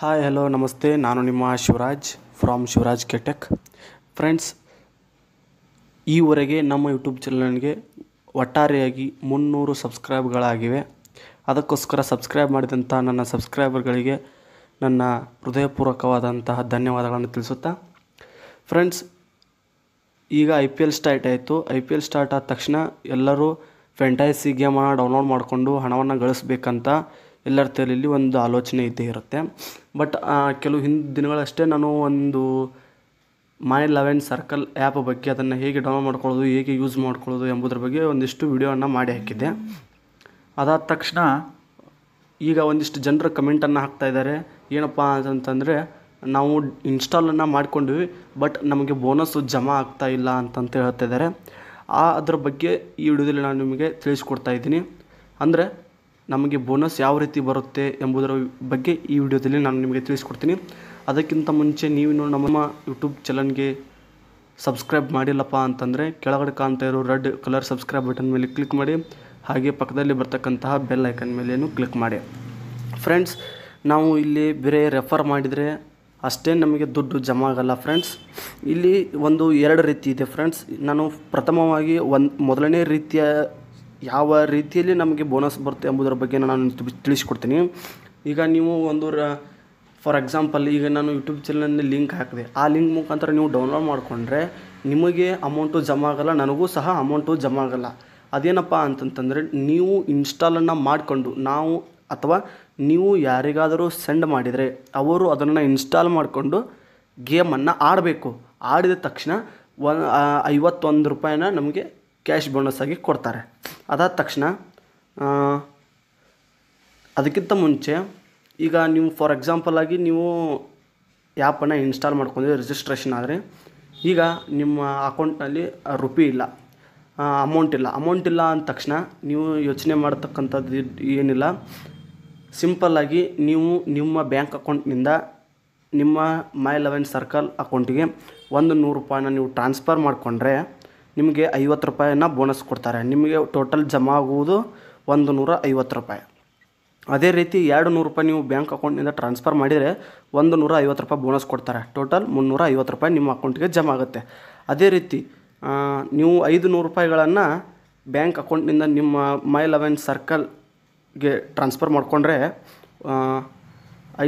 hi hello ನಮಸ್ತೆ ನಾನು ನಿಮ್ಮ ಶಿವರಾಜ್ ಫ್ರಾಮ್ ಶಿವರಾಜ್ ಕೆಟೆಕ್ ಫ್ರೆಂಡ್ಸ್ ಈವರೆಗೆ ನಮ್ಮ ಯೂಟ್ಯೂಬ್ ಚಾನಲ್ಗೆ ಒಟ್ಟಾರೆಯಾಗಿ ಮುನ್ನೂರು ಸಬ್ಸ್ಕ್ರೈಬ್ಗಳಾಗಿವೆ ಅದಕ್ಕೋಸ್ಕರ ಸಬ್ಸ್ಕ್ರೈಬ್ ಮಾಡಿದಂಥ ನನ್ನ ಸಬ್ಸ್ಕ್ರೈಬರ್ಗಳಿಗೆ ನನ್ನ ಹೃದಯಪೂರ್ವಕವಾದಂತಹ ಧನ್ಯವಾದಗಳನ್ನು ತಿಳಿಸುತ್ತಾ ಫ್ರೆಂಡ್ಸ್ ಈಗ ಐ ಪಿ ಎಲ್ ಸ್ಟಾರ್ಟ್ ಆಯಿತು ಐ ಪಿ ಎಲ್ ಸ್ಟಾರ್ಟ್ ಆದ ತಕ್ಷಣ ಎಲ್ಲರೂ ಫ್ಯಾಂಟೈಸಿ ಗೇಮನ್ನು ಡೌನ್ಲೋಡ್ ಮಾಡಿಕೊಂಡು ಹಣವನ್ನು ಗಳಿಸ್ಬೇಕಂತ ಎಲ್ಲರ ತಲೆಯಲ್ಲಿ ಒಂದು ಆಲೋಚನೆ ಇದ್ದೇ ಇರುತ್ತೆ ಬಟ್ ಕೆಲವು ಹಿಂದ್ ದಿನಗಳಷ್ಟೇ ನಾನು ಒಂದು ಮೈ ಲೆವೆನ್ ಸರ್ಕಲ್ ಆ್ಯಪ್ ಬಗ್ಗೆ ಅದನ್ನು ಹೇಗೆ ಡೌನ್ಲೋಡ್ ಮಾಡ್ಕೊಳ್ಳೋದು ಹೇಗೆ ಯೂಸ್ ಮಾಡ್ಕೊಳ್ಳೋದು ಎಂಬುದ್ರ ಬಗ್ಗೆ ಒಂದಿಷ್ಟು ವಿಡಿಯೋವನ್ನು ಮಾಡಿ ಹಾಕಿದ್ದೆ ಅದಾದ ತಕ್ಷಣ ಈಗ ಒಂದಿಷ್ಟು ಜನರು ಕಮೆಂಟನ್ನು ಹಾಕ್ತಾ ಇದ್ದಾರೆ ಏನಪ್ಪ ಅಂತಂತಂದರೆ ನಾವು ಇನ್ಸ್ಟಾಲನ್ನು ಮಾಡ್ಕೊಂಡ್ವಿ ಬಟ್ ನಮಗೆ ಬೋನಸ್ಸು ಜಮಾ ಆಗ್ತಾ ಇಲ್ಲ ಅಂತಂತ ಇದ್ದಾರೆ ಆ ಅದರ ಬಗ್ಗೆ ಈ ವಿಡಿಯೋದಲ್ಲಿ ನಾನು ನಿಮಗೆ ತಿಳಿಸ್ಕೊಡ್ತಾ ಇದ್ದೀನಿ ಅಂದರೆ ನಮಗೆ ಬೋನಸ್ ಯಾವ ರೀತಿ ಬರುತ್ತೆ ಎಂಬುದರ ಬಗ್ಗೆ ಈ ವಿಡಿಯೋದಲ್ಲಿ ನಾನು ನಿಮಗೆ ತಿಳಿಸ್ಕೊಡ್ತೀನಿ ಅದಕ್ಕಿಂತ ಮುಂಚೆ ನೀವು ಇನ್ನೂ ನಮ್ಮ ಯೂಟ್ಯೂಬ್ ಚಾನಲ್ಗೆ ಸಬ್ಸ್ಕ್ರೈಬ್ ಮಾಡಿಲ್ಲಪ್ಪ ಅಂತಂದರೆ ಕೆಳಗಡೆ ಕಾಣ್ತಾ ಇರೋ ರೆಡ್ ಕಲರ್ ಸಬ್ಸ್ಕ್ರೈಬ್ ಬಟನ್ ಮೇಲೆ ಕ್ಲಿಕ್ ಮಾಡಿ ಹಾಗೆ ಪಕ್ಕದಲ್ಲಿ ಬರ್ತಕ್ಕಂತಹ ಬೆಲ್ ಐಕನ್ ಮೇಲೇನು ಕ್ಲಿಕ್ ಮಾಡಿ ಫ್ರೆಂಡ್ಸ್ ನಾವು ಇಲ್ಲಿ ಬೇರೆ ರೆಫರ್ ಮಾಡಿದರೆ ಅಷ್ಟೇ ನಮಗೆ ದುಡ್ಡು ಜಮಾ ಆಗಲ್ಲ ಫ್ರೆಂಡ್ಸ್ ಇಲ್ಲಿ ಒಂದು ಎರಡು ರೀತಿ ಇದೆ ಫ್ರೆಂಡ್ಸ್ ನಾನು ಪ್ರಥಮವಾಗಿ ಒಂದು ಮೊದಲನೇ ರೀತಿಯ ಯಾವ ರೀತಿಯಲ್ಲಿ ನಮಗೆ ಬೋನಸ್ ಬರುತ್ತೆ ಎಂಬುದರ ಬಗ್ಗೆ ನಾನು ತಿಳಿಸ್ಕೊಡ್ತೀನಿ ಈಗ ನೀವು ಒಂದು ಫಾರ್ ಎಕ್ಸಾಂಪಲ್ ಈಗ ನಾನು ಯೂಟ್ಯೂಬ್ ಚಾನಲ್ನಲ್ಲಿ ಲಿಂಕ್ ಹಾಕಿದೆ ಆ ಲಿಂಕ್ ಮುಖಾಂತರ ನೀವು ಡೌನ್ಲೋಡ್ ಮಾಡಿಕೊಂಡ್ರೆ ನಿಮಗೆ ಅಮೌಂಟು ಜಮಾ ಆಗೋಲ್ಲ ನನಗೂ ಸಹ ಅಮೌಂಟು ಜಮಾ ಆಗೋಲ್ಲ ಅದೇನಪ್ಪ ಅಂತಂತಂದರೆ ನೀವು ಇನ್ಸ್ಟಾಲನ್ನು ಮಾಡಿಕೊಂಡು ನಾವು ಅಥವಾ ನೀವು ಯಾರಿಗಾದರೂ ಸೆಂಡ್ ಮಾಡಿದರೆ ಅವರು ಅದನ್ನು ಇನ್ಸ್ಟಾಲ್ ಮಾಡಿಕೊಂಡು ಗೇಮನ್ನು ಆಡಬೇಕು ಆಡಿದ ತಕ್ಷಣ ಒ ಐವತ್ತೊಂದು ರೂಪಾಯಿನ ನಮಗೆ ಕ್ಯಾಶ್ ಬೋನಸ್ ಆಗಿ ಕೊಡ್ತಾರೆ ಅದಾದ ತಕ್ಷಣ ಅದಕ್ಕಿಂತ ಮುಂಚೆ ಈಗ ನೀವು ಫಾರ್ ಎಕ್ಸಾಂಪಲ್ ಆಗಿ ನೀವು ಆ್ಯಪನ್ನು ಇನ್ಸ್ಟಾಲ್ ಮಾಡ್ಕೊಂಡಿದ್ದೀವಿ ರಿಜಿಸ್ಟ್ರೇಷನ್ ಆದರೆ ಈಗ ನಿಮ್ಮ ಅಕೌಂಟ್ನಲ್ಲಿ ರುಪಿ ಇಲ್ಲ ಅಮೌಂಟ್ ಇಲ್ಲ ಅಮೌಂಟ್ ಇಲ್ಲ ಅಂದ ತಕ್ಷಣ ನೀವು ಯೋಚನೆ ಮಾಡ್ತಕ್ಕಂಥದ್ದು ಏನಿಲ್ಲ ಸಿಂಪಲ್ಲಾಗಿ ನೀವು ನಿಮ್ಮ ಬ್ಯಾಂಕ್ ಅಕೌಂಟ್ನಿಂದ ನಿಮ್ಮ ಮೈ ಲೆವೆನ್ ಸರ್ಕಲ್ ಅಕೌಂಟಿಗೆ ಒಂದು ನೂರು ರೂಪಾಯಿನ ನೀವು ಟ್ರಾನ್ಸ್ಫರ್ ಮಾಡಿಕೊಂಡ್ರೆ ನಿಮಗೆ ಐವತ್ತು ರೂಪಾಯಿನ ಬೋನಸ್ ಕೊಡ್ತಾರೆ ನಿಮಗೆ ಟೋಟಲ್ ಜಮಾ ಆಗುವುದು ಒಂದು ನೂರ ಐವತ್ತು ರೂಪಾಯಿ ಅದೇ ರೀತಿ ಎರಡು ನೂರು ರೂಪಾಯಿ ನೀವು ಬ್ಯಾಂಕ್ ಅಕೌಂಟ್ನಿಂದ ಟ್ರಾನ್ಸ್ಫರ್ ಮಾಡಿದರೆ ಒಂದು ನೂರ ಐವತ್ತು ರೂಪಾಯಿ ಬೋನಸ್ ಕೊಡ್ತಾರೆ ಟೋಟಲ್ ಮುನ್ನೂರ ಐವತ್ತು ರೂಪಾಯಿ ನಿಮ್ಮ ಅಕೌಂಟ್ಗೆ ಜಮಾ ಆಗುತ್ತೆ ಅದೇ ರೀತಿ ನೀವು ಐದು ನೂರು ರೂಪಾಯಿಗಳನ್ನು ಬ್ಯಾಂಕ್ ಅಕೌಂಟ್ನಿಂದ ನಿಮ್ಮ ಮೈ ಲೆವೆನ್ ಸರ್ಕಲ್ಗೆ ಟ್ರಾನ್ಸ್ಫರ್ ಮಾಡಿಕೊಂಡ್ರೆ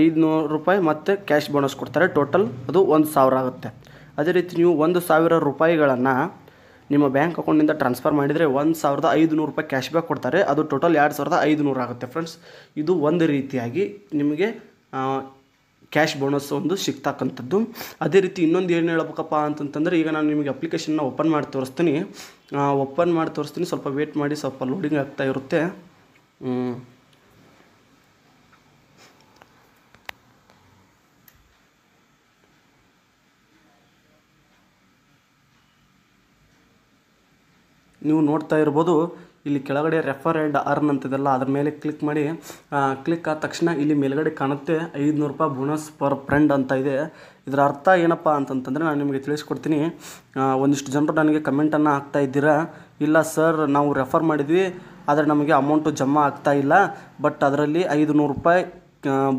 ಐದುನೂರು ರೂಪಾಯಿ ಮತ್ತು ಕ್ಯಾಶ್ ಬೋನಸ್ ಕೊಡ್ತಾರೆ ಟೋಟಲ್ ಅದು ಒಂದು ಸಾವಿರ ಆಗುತ್ತೆ ಅದೇ ರೀತಿ ನೀವು ಒಂದು ಸಾವಿರ ರೂಪಾಯಿಗಳನ್ನು ನಿಮ್ಮ ಬ್ಯಾಂಕ್ ಅಕೌಂಟಿಂದ ಟ್ರಾನ್ಸ್ಫರ್ ಮಾಡಿದರೆ ಒಂದು ಸಾವಿರದ ಐದು ನೂರು ರೂಪಾಯಿ ಕ್ಯಾಶ್ ಬ್ಯಾಕ್ ಕೊಡ್ತಾರೆ ಅದು ಟೋಟಲ್ ಎರಡು ಸಾವಿರದ ಐದು ನೂರು ಆಗುತ್ತೆ ಫ್ರೆಂಡ್ಸ್ ಇದು ಒಂದು ರೀತಿಯಾಗಿ ನಿಮಗೆ ಕ್ಯಾಶ್ ಬೋನಸ್ ಒಂದು ಸಿಗ್ತಕ್ಕಂಥದ್ದು ಅದೇ ರೀತಿ ಇನ್ನೊಂದು ಏನು ಹೇಳ್ಬೇಕಪ್ಪ ಅಂತಂತಂದರೆ ಈಗ ನಾನು ನಿಮಗೆ ಅಪ್ಲಿಕೇಶನ್ನ ಓಪನ್ ಮಾಡಿ ತೋರಿಸ್ತೀನಿ ಓಪನ್ ಮಾಡಿ ತೋರಿಸ್ತೀನಿ ಸ್ವಲ್ಪ ವೇಟ್ ಮಾಡಿ ಸ್ವಲ್ಪ ಲೋಡಿಂಗ್ ಆಗ್ತಾ ಇರುತ್ತೆ ನೀವು ನೋಡ್ತಾ ಇರ್ಬೋದು ಇಲ್ಲಿ ಕೆಳಗಡೆ ರೆಫರ್ ಆ್ಯಂಡ್ ಅರ್ನ್ ಅಂತಿದೆಲ್ಲ ಅದ್ರ ಮೇಲೆ ಕ್ಲಿಕ್ ಮಾಡಿ ಕ್ಲಿಕ್ ಆದ ತಕ್ಷಣ ಇಲ್ಲಿ ಮೇಲ್ಗಡೆ ಕಾಣುತ್ತೆ ಐದುನೂರು ರೂಪಾಯಿ ಬೋನಸ್ ಪರ್ ಫ್ರೆಂಡ್ ಅಂತ ಇದೆ ಇದರ ಅರ್ಥ ಏನಪ್ಪ ಅಂತಂತಂದರೆ ನಾನು ನಿಮಗೆ ತಿಳಿಸ್ಕೊಡ್ತೀನಿ ಒಂದಿಷ್ಟು ಜನರು ನನಗೆ ಕಮೆಂಟನ್ನು ಹಾಕ್ತಾ ಇದ್ದೀರಾ ಇಲ್ಲ ಸರ್ ನಾವು ರೆಫರ್ ಮಾಡಿದ್ವಿ ಆದರೆ ನಮಗೆ ಅಮೌಂಟು ಜಮಾ ಆಗ್ತಾ ಇಲ್ಲ ಬಟ್ ಅದರಲ್ಲಿ ಐದುನೂರು ರೂಪಾಯಿ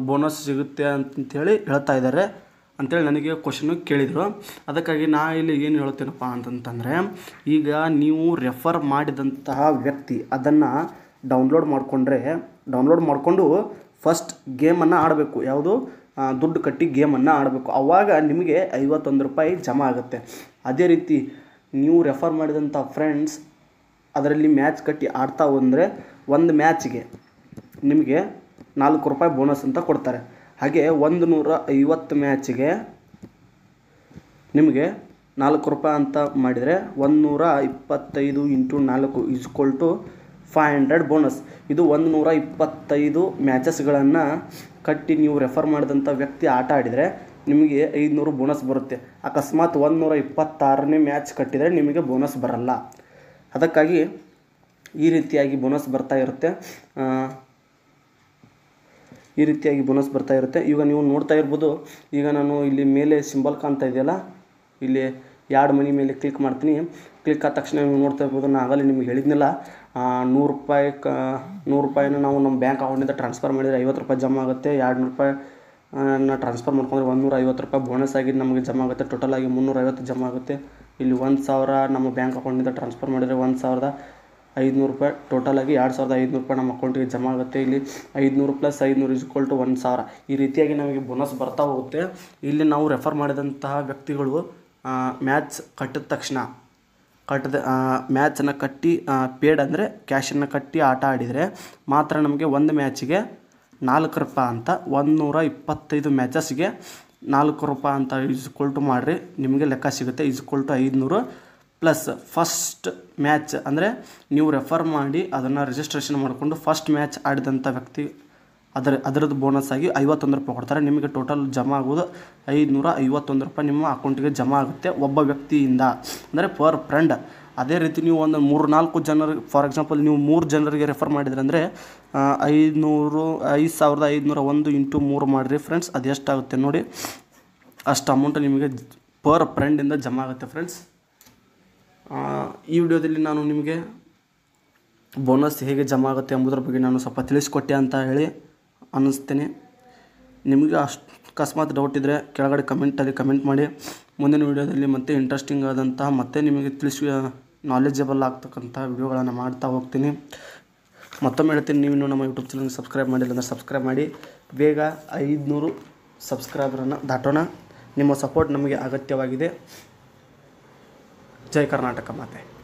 ಬೋನಸ್ ಸಿಗುತ್ತೆ ಅಂತಂಥೇಳಿ ಹೇಳ್ತಾ ಇದ್ದಾರೆ ಅಂತೇಳಿ ನನಗೆ ಕ್ವಶನು ಕೇಳಿದರು ಅದಕ್ಕಾಗಿ ನಾ ಇಲ್ಲಿ ಏನು ಹೇಳ್ತೇನಪ್ಪ ಅಂತಂತಂದರೆ ಈಗ ನೀವು ರೆಫರ್ ಮಾಡಿದಂತಹ ವ್ಯಕ್ತಿ ಅದನ್ನು ಡೌನ್ಲೋಡ್ ಮಾಡಿಕೊಂಡ್ರೆ ಡೌನ್ಲೋಡ್ ಮಾಡಿಕೊಂಡು ಫಸ್ಟ್ ಗೇಮನ್ನು ಆಡಬೇಕು ಯಾವುದು ದುಡ್ಡು ಕಟ್ಟಿ ಗೇಮನ್ನು ಆಡಬೇಕು ಆವಾಗ ನಿಮಗೆ ಐವತ್ತೊಂದು ರೂಪಾಯಿ ಜಮಾ ಆಗುತ್ತೆ ಅದೇ ರೀತಿ ನೀವು ರೆಫರ್ ಮಾಡಿದಂಥ ಫ್ರೆಂಡ್ಸ್ ಅದರಲ್ಲಿ ಮ್ಯಾಚ್ ಕಟ್ಟಿ ಆಡ್ತಾ ಬಂದರೆ ಒಂದು ಮ್ಯಾಚ್ಗೆ ನಿಮಗೆ ನಾಲ್ಕು ರೂಪಾಯಿ ಬೋನಸ್ ಅಂತ ಕೊಡ್ತಾರೆ ಹಾಗೆ ಒಂದು ನೂರ ಐವತ್ತು ಮ್ಯಾಚ್ಗೆ ನಿಮಗೆ ನಾಲ್ಕು ರೂಪಾಯಿ ಅಂತ ಮಾಡಿದರೆ ಒಂದು ನೂರ ಇಪ್ಪತ್ತೈದು ಇಂಟು ನಾಲ್ಕು is equal to five hundred bonus ಇದು ಒಂದು ನೂರ ಇಪ್ಪತ್ತೈದು ಮ್ಯಾಚಸ್ಗಳನ್ನು ಕಟ್ಟಿ ನೀವು ರೆಫರ್ ಮಾಡಿದಂಥ ವ್ಯಕ್ತಿ ಆಟ ಆಡಿದರೆ ನಿಮಗೆ ಐದುನೂರು ಬೋನಸ್ ಬರುತ್ತೆ ಅಕಸ್ಮಾತ್ ಒಂದು ನೂರ ಇಪ್ಪತ್ತಾರನೇ ಮ್ಯಾಚ್ ಕಟ್ಟಿದರೆ ನಿಮಗೆ ಬೋನಸ್ ಬರಲ್ಲ ಅದಕ್ಕಾಗಿ ಈ ರೀತಿಯಾಗಿ ಬೋನಸ್ ಬರ್ತಾ ಇರುತ್ತೆ ಈ ರೀತಿಯಾಗಿ ಬೋನಸ್ ಬರ್ತಾ ಇರುತ್ತೆ ಈಗ ನೀವು ನೋಡ್ತಾ ಇರ್ಬೋದು ಈಗ ನಾನು ಇಲ್ಲಿ ಮೇಲೆ ಸಿಂಬಲ್ ಕಾಣ್ತಾ ಇದೆಯಲ್ಲ ಇಲ್ಲಿ ಎರಡು ಮನಿ ಮೇಲೆ ಕ್ಲಿಕ್ ಮಾಡ್ತೀನಿ ಕ್ಲಿಕ್ ಆದ ತಕ್ಷಣ ನೀವು ನೋಡ್ತಾ ಇರ್ಬೋದು ನಾನು ಆಗಲೇ ನಿಮ್ಗೆ ಹೇಳಿದ್ನಲ್ಲ ನೂರು ರೂಪಾಯಿ ಕ ನೂರು ರೂಪಾಯಿನ ನಾವು ನಮ್ಮ ಬ್ಯಾಂಕ್ ಅಕೌಂಟಿಂದ ಟ್ರಾನ್ಸ್ಫರ್ ಮಾಡಿದರೆ ಐವತ್ತು ರೂಪಾಯಿ ಜಮಾ ಆಗುತ್ತೆ ಎರಡು ನೂರು ರೂಪಾಯಿ ಟ್ರಾನ್ಸ್ಫರ್ ಮಾಡ್ಕೊಂಡ್ರೆ ಒಂದು ಐವತ್ತು ರೂಪಾಯಿ ಬೋನಸ್ ಆಗಿ ನಮಗೆ ಜಮಾ ಆಗುತ್ತೆ ಟೋಟಲ್ ಆಗಿ ಮುನ್ನೂರೈವತ್ತು ಜಮಾ ಆಗುತ್ತೆ ಇಲ್ಲಿ ಒಂದು ಸಾವಿರ ನಮ್ಮ ಬ್ಯಾಂಕ್ ಅಕೌಂಟಿಂದ ಟ್ರಾನ್ಸ್ಫರ್ ಮಾಡಿದರೆ ಒಂದು ಸಾವಿರದ ಐದುನೂರು ರೂಪಾಯಿ ಟೋಟಲಾಗಿ ಎರಡು ಸಾವಿರದ ಐದುನೂರು ರೂಪಾಯಿ ನಮ್ಮ ಅಕೌಂಟಿಗೆ ಜಮಾ ಆಗುತ್ತೆ ಇಲ್ಲಿ ಐದುನೂರು ಪ್ಲಸ್ ಐದುನೂರು ಇಸ್ ಒಂದು ಸಾವಿರ ಈ ರೀತಿಯಾಗಿ ನಮಗೆ ಬೋನಸ್ ಬರ್ತಾ ಹೋಗುತ್ತೆ ಇಲ್ಲಿ ನಾವು ರೆಫರ್ ಮಾಡಿದಂತಹ ವ್ಯಕ್ತಿಗಳು ಮ್ಯಾಚ್ ಕಟ್ಟಿದ ತಕ್ಷಣ ಕಟ್ಟಿದ ಮ್ಯಾಚನ್ನು ಕಟ್ಟಿ ಪೇಡ್ ಅಂದರೆ ಕ್ಯಾಶನ್ನು ಕಟ್ಟಿ ಆಟ ಆಡಿದರೆ ಮಾತ್ರ ನಮಗೆ ಒಂದು ಮ್ಯಾಚಿಗೆ ನಾಲ್ಕು ರೂಪಾಯಿ ಅಂತ ಒಂದುನೂರ ಇಪ್ಪತ್ತೈದು ಮ್ಯಾಚಸ್ಗೆ ನಾಲ್ಕು ರೂಪಾಯಿ ಅಂತ ಇಸ್ಕೊಲ್ಟು ಮಾಡಿರಿ ನಿಮಗೆ ಲೆಕ್ಕ ಸಿಗುತ್ತೆ ಇಸ್ಕೊಲ್ಟು ಐದುನೂರು ಪ್ಲಸ್ ಫಸ್ಟ್ ಮ್ಯಾಚ್ ಅಂದರೆ ನೀವು ರೆಫರ್ ಮಾಡಿ ಅದನ್ನು ರಿಜಿಸ್ಟ್ರೇಷನ್ ಮಾಡಿಕೊಂಡು ಫಸ್ಟ್ ಮ್ಯಾಚ್ ಆಡಿದಂಥ ವ್ಯಕ್ತಿ ಅದರ ಅದರದ್ದು ಬೋನಸ್ ಆಗಿ ಐವತ್ತೊಂದು ರೂಪಾಯಿ ಕೊಡ್ತಾರೆ ನಿಮಗೆ ಟೋಟಲ್ ಜಮಾ ಆಗೋದು ಐದುನೂರ ಐವತ್ತೊಂದು ರೂಪಾಯಿ ನಿಮ್ಮ ಅಕೌಂಟಿಗೆ ಜಮಾ ಆಗುತ್ತೆ ಒಬ್ಬ ವ್ಯಕ್ತಿಯಿಂದ ಅಂದರೆ ಪರ್ ಫ್ರೆಂಡ್ ಅದೇ ರೀತಿ ನೀವು ಒಂದು ಮೂರು ನಾಲ್ಕು ಜನರಿಗೆ ಫಾರ್ ಎಕ್ಸಾಂಪಲ್ ನೀವು ಮೂರು ಜನರಿಗೆ ರೆಫರ್ ಮಾಡಿದ್ರೆ ಐದುನೂರು ಐದು ಸಾವಿರದ ಐದುನೂರ ಒಂದು ಇಂಟು ಮೂರು ಮಾಡಿರಿ ಫ್ರೆಂಡ್ಸ್ ಅದು ಎಷ್ಟಾಗುತ್ತೆ ನೋಡಿ ಅಷ್ಟು ಅಮೌಂಟ್ ನಿಮಗೆ ಪರ್ ಫ್ರೆಂಡಿಂದ ಜಮಾ ಆಗುತ್ತೆ ಫ್ರೆಂಡ್ಸ್ ಈ ವಿಡಿಯೋದಲ್ಲಿ ನಾನು ನಿಮಗೆ ಬೋನಸ್ ಹೇಗೆ ಜಮಾ ಆಗುತ್ತೆ ಎಂಬುದರ ಬಗ್ಗೆ ನಾನು ಸ್ವಲ್ಪ ತಿಳಿಸ್ಕೊಟ್ಟೆ ಅಂತ ಹೇಳಿ ಅನ್ನಿಸ್ತೇನೆ ನಿಮಗೆ ಅಷ್ಟು ಅಕಸ್ಮಾತ್ ಡೌಟ್ ಇದ್ದರೆ ಕೆಳಗಡೆ ಕಮೆಂಟಲ್ಲಿ ಕಮೆಂಟ್ ಮಾಡಿ ಮುಂದಿನ ವೀಡಿಯೋದಲ್ಲಿ ಮತ್ತೆ ಇಂಟ್ರೆಸ್ಟಿಂಗ್ ಆದಂತಹ ಮತ್ತೆ ನಿಮಗೆ ತಿಳಿಸಿ ನಾಲೆಜಬಲ್ ಆಗ್ತಕ್ಕಂಥ ವಿಡಿಯೋಗಳನ್ನು ಮಾಡ್ತಾ ಹೋಗ್ತೀನಿ ಮತ್ತೊಮ್ಮೆ ಹೇಳ್ತೀನಿ ನೀವು ನಮ್ಮ ಯೂಟ್ಯೂಬ್ ಚಾನಲ್ಗೆ ಸಬ್ಸ್ಕ್ರೈಬ್ ಮಾಡಿಲ್ಲ ಅಂದರೆ ಸಬ್ಸ್ಕ್ರೈಬ್ ಮಾಡಿ ಬೇಗ ಐದುನೂರು ಸಬ್ಸ್ಕ್ರೈಬರನ್ನು ದಾಟೋಣ ನಿಮ್ಮ ಸಪೋರ್ಟ್ ನಮಗೆ ಅಗತ್ಯವಾಗಿದೆ जय कर्नाटक माते